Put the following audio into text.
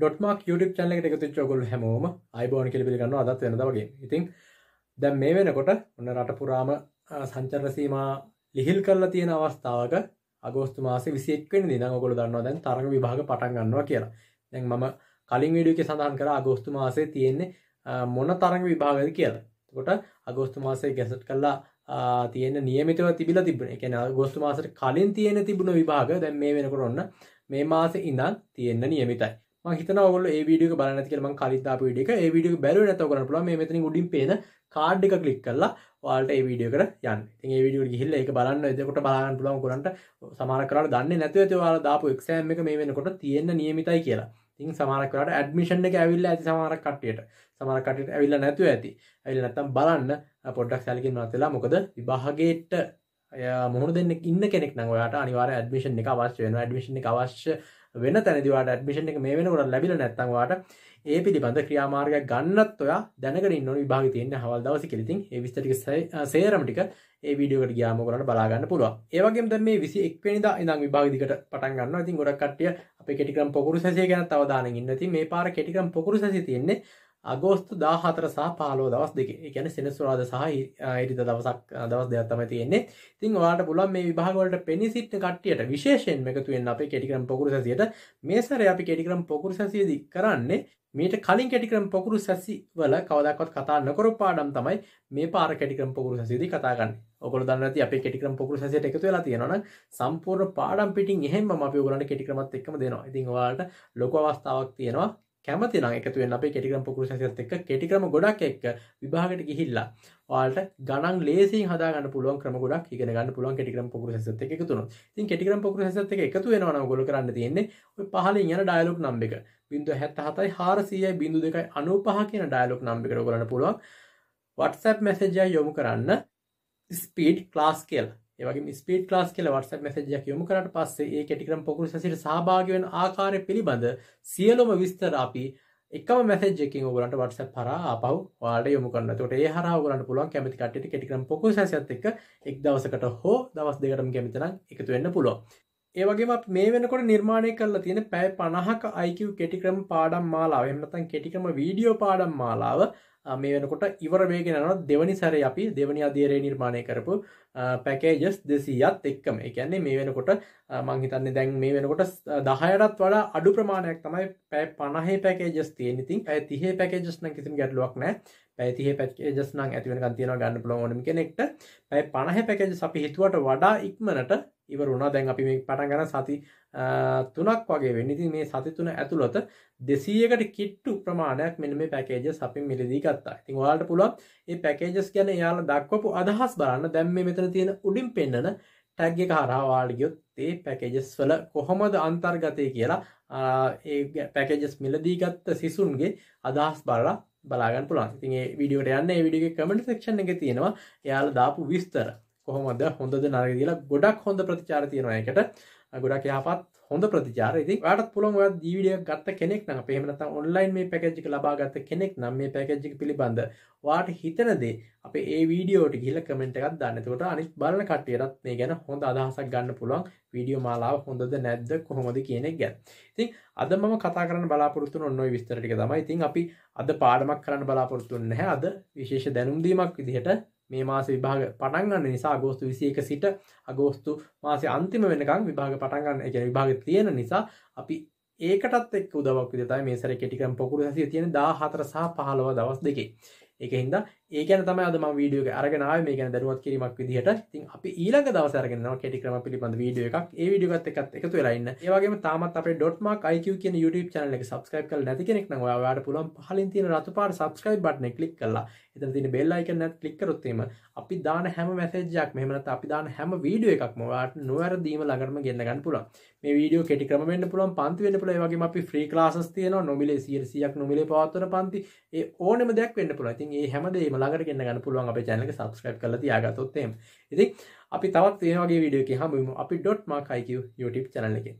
ඩොටමක් YouTube චැනල එක එකතු චෝගොල් හැමෝම අයිබෝන් කිලිපිගන්න අදත් වෙනද වගේ ඉතින් දැම් මේ වෙනකොට ඔන්න රටපුරාම සංචරසීම ලිහිල් කරලා තියෙන අවස්ථාවක අගෝස්තු මාස විසික්වෙන් දින ගොල දන්නවා දැන් තරග විභාග පටන් ගන්නවා කියලා දැන් මම කලින් විඩියක සඳහන් කර අගෝස්තු මාසේ තියෙන්නේ මොන තරග විභාගද කියලා කොට අගෝස්තු මාසේ ගැසට් කල්ලා තියෙන නියමිතව තිබිල තිබුණ එක ගොස්තු මාසට කලින් තියෙන තිබුණ විභාග දැන් මේ වෙනකොට ඔන්න මේ මාස ඉඳන් තියෙන්න නියමිතයි හිතන ඔල විඩිය බලන කියල කලතා පිඩික විඩිය බැල නත කරන ල මෙතන ගුඩින් පේන කාඩ් එක කලික් කල්ලා වාට විඩිය කර යන් විඩිය හිල්ල එක බලන්න එදකොට බලාන්න පුලන් කරට සමාරකර දන්න නැතුව තුවාල දාපු එක්ෂෑම් එක මේ වෙනකොට තියෙන්න්න නියමිතයි කියලා ඉන් සමාරකට ඇඩමිෂන් එක ඇවිල්ල ඇති සමාරක් කට්ටියට සමාරකට ඇවිල්ල නැතුව ඇති ඇවිල් නැතම් බලන්න පොඩ්ඩක් සැලකින් නතලා මොකද විභාගේට මුහුණ දෙන්න ඉන්න කෙනෙක් නවයාට අනිවාර ඇඩමිෂන් එක අවශ්‍ය වෙන ඇඩමිෂණ අවශ්‍ය වෙන තැනදිවාට ඇඩමිෂන් එක මේ වෙනකොට ලැබිල නැත්තවාට ඒ පිළිබඳ ක්‍රියාමාර්ගය ගන්නත් ඔයා දැනකට ඉන්න විභාග තියන්න හවල් දවස කෙලතින් ඒ විස්තටික සේරමටික ඒ විඩියෝට ගයාමකරට බලාගන්න පුළුව ඒවගේ දැ මේ විසි එක්වනිද ඉඳම් විභාගදිකට පටන්ගන්න ඉතින් ගොඩක්ටිය අප කෙටිකම් පොකරු සැසේ ගැන තවදාන ඉන්නති මේ පාර කෙටිකම් පොකරු සැසි තියෙන්නේ අගෝස්තු දාහතර සහ පාලෝ දවස් දෙක එකැන සෙනස්ුරාද සහ ඉරිත දවසක් දවස් දෙයක් තම තියෙන්නේ තින් වාට පුලන් මේ විභාගවලට පිනිසිට් කට්ටියට විශේෂෙන් එකතුවෙන් අප කෙටිකරම් පොකුරු සැසියට මේසර අපි කෙටිකරම් පොකුරු සැසියදි කරන්නේ මීට කලින් කෙටිකරම් පොකුරු සැසි වල කවදක්වත් කතා නොකරු පාඩම් තමයි මේ පාර කෙටිකරම් පොකුරු සැසිදි කතාගන්න ඔකොල දන්නති අප කෙටිකරම් පොකුරු සැසියට එකතු වෙලා තියෙනවන සම්පූර්ණ පාඩම් පිටින් එහෙම අපි ඔයගලන්ට කෙටිකරමත් එක්කම දෙනවා ඉතින් ඔයාලට ලොකු අවස්ථාවක් තියෙනවා කැමතින එකතු වෙන අපේ කෙටිග්‍රම් පොකුරු සැසියත් එක්ක කෙටික්‍රම ගොඩක් එක්ක විභාගට ගිහිල්ලා ඔයාලට ගණන් ලේසියෙන් හදාගන්න පුළුවන් ක්‍රම ගොඩක් ඉගෙන ගන්න පුළුවන් කෙටිග්‍රම් පොකුරු සැසියත් එක්ක එකතු වෙනවා. ඉතින් කෙටිග්‍රම් පොකුරු සැසියත් එක්ක එකතු වෙනවා නම් ඔයගොල්ලෝ කරන්න තියෙන්නේ ඔය පහලින් යන ඩයලොග් නම් එක 0.77 400යි 0.95 කියන ඩයලොග් නම් එකට ඔයගොල්ලන්ට පුළුවන් WhatsApp මැසේජ් එකක් යොමු කරන්න ස්පීඩ් ක්ලාස් කියලා. ඒවගේ ස්පීට ලාස් කියල වටස මැසජයක් යොමු කරට පස්සේ ඒ කෙටිකරම් පොකුරු සැසිට සභාගවෙන් ආකාරය පිළිබඳ සියලොම විස්තර අපි එකම මැසජකින් ඔගලන්ට වටස පර අපව් වාට යොමු කරන්න තොට ඒ හර ගලට පුළුවන් කැමති කට කෙටිකරම් පොකු සැත් එක එක් දවසකට හෝ දවස් දෙකටම කැමිතනම් එකතු වෙන්න පුළුව ඒවගේම මේ වෙනකොට නිර්මාණය කරලා තියෙන පැය පණහක අයිකව කෙටික්‍රම පාඩම් මාලාව එමනතන් කෙටික්‍රම වීඩියෝ පාඩම් මාලාව මේ වෙනකොට ඉවර වේගෙනන දෙවනි සැර අපි දෙවනි අධීරය නිර්මාණය කරපු පැකේජස් දෙසීයත් එක්කම එකන්නේ මේ වෙනකොට මංහිතන්නේ දැන් මේ වෙනකොට දහයටත් වඩා අඩු ප්‍රමාණයක් තමයි පැ පණහේ පැකේජස් තියනෙතින් ඇ තිහේ පැකේජස්න කිසිම ගැටලුවක් නෑ පැතිහ පැකේජස්න ඇතිවෙන තියන ගන්න ලෝනම කෙනෙක්ට පැ පණහ පැකජ අපි හිතුවට වඩා ඉක්මනට ඉවර වුණා දැන් අපි මේ පටන් ගන්න සති තුනක් වගේ වෙන්න ඉතින් මේ සති තුන ඇතුළත 200කට කිට්ටු ප්‍රමාණයක් මෙන්න මේ පැකේජස් අපි මිලදී ගත්තා. ඉතින් ඔයාලට පුළුවන් මේ පැකේජස් ගැන එයාලා දක්වපු අදහස් බලන්න දැන් මේ මෙතන තියෙන උඩින් පෙන්නන ටැග් එක හරහා ඔයාලට ගියොත් ඒ පැකේජස් වල කොහොමද අන්තර්ගතය කියලා ඒ පැකේජස් මිලදී ගත්ත සිසුන්ගේ අදහස් බලලා බලාගන්න පුළුවන්. ඉතින් මේ වීඩියෝට යන්න මේ වීඩියෝගේ කමෙන්ට් සෙක්ෂන් එකේ තියෙනවා එයාලා දාපු විස්තර. කොහොමද හොඳද නරග කියලා ගොඩක් හොඳ ප්‍රතිචාර තියෙනයකට ගොඩක් යහපත් හොඳ ප්‍රතිචාර ඉති ට පුළොන් දීවිඩිය ගත්ත කෙනෙක් නම් පෙමනත ඔන්ලයින් මේ පැකජික ලබාගත්ත කෙනෙක් නම් මේ පැකජික පිළිබඳ වාට හිතනදේ අප ඒ වීඩියෝට ගිල කමෙන්ට් එකක් දන්නතකොට අනිත් බලන කටයරත් මේ ගැන හොඳ අදහසක් ගන්න පුළුවන් වීඩියෝ මාලාව හොඳද නැද්ද කොහොමද කියනෙක් ගැන් ඉතින් අද ම කතාරන බලාපොරත්තු ඔන්නොයි විස්තරටික තමයි ඉතින් අපි අද පාඩමක් කරන්න බලාපොරත්තුන්න හැ අද විශේෂ දැනුම්දීමක් විදිහට මේ මාස විභාග පටන්ගන්න නිසා අගෝස්තු විසියක සිට අගෝස්තු මාසය අන්තිම වෙනකං විභාග පටන්ගන්න එක විභාග තියෙන නිසා අපි ඒකටත් එක් උදවක් විදතයි මේ සැර කෙටිකම් පොකුරු හසිය තියෙන දා හතර සහ පහලව දවස් දෙකේ එක හිද ඒකන තම අදම වීඩියෝ අරගෙනාව මේ ගැන දරුවත් කිරීමක් විදිහට තින් අපි ඊළඟ දවසරගෙන කෙටික්‍රම පිළිබඳ වීඩියෝ එකක් ඒ වීඩියෝගත් එකත් එකතු වෙලාන්න ඒවගේ තමත් අප ඩොට්මක් IQ කිය YouTube channel එක subscribe කළ නැති කෙනෙක් නම් ඔයාලට පුළුවන් පහලින් තියෙන රතු පාට subscribe button එක click කරලා එතන තියෙන bell icon එකත් click කරොත් එීම අපි දාන හැම message එකක් මෙහෙම නැත්නම් අපි දාන හැම වීඩියෝ එකක්ම ඔයාලට නොවැරදීම ළඟටම ගෙන්න ගන්න පුළුවන් මේ වීඩියෝ කෙටික්‍රම වෙන්න පුළුවන් පන්ති වෙන්න පුළුවන් ඒ වගේම අපි free classes තියෙනවා නොමිලේ 100ක් නොමිලේ පවත්වන පන්ති ඒ ඕනෙම දෙයක් වෙන්න පුළුවන් ඉතින් ඒ හැමදේම ළඟට ගෙන්න ගන්න පුළුවන් අපේ channel එක subscribe කරලා තියාගත්තොත් එහෙම. ඉතින් අපි තවත් මේ වගේ වීඩියෝ එකක් හමුවෙමු. අපි .markIQ YouTube channel එකේ.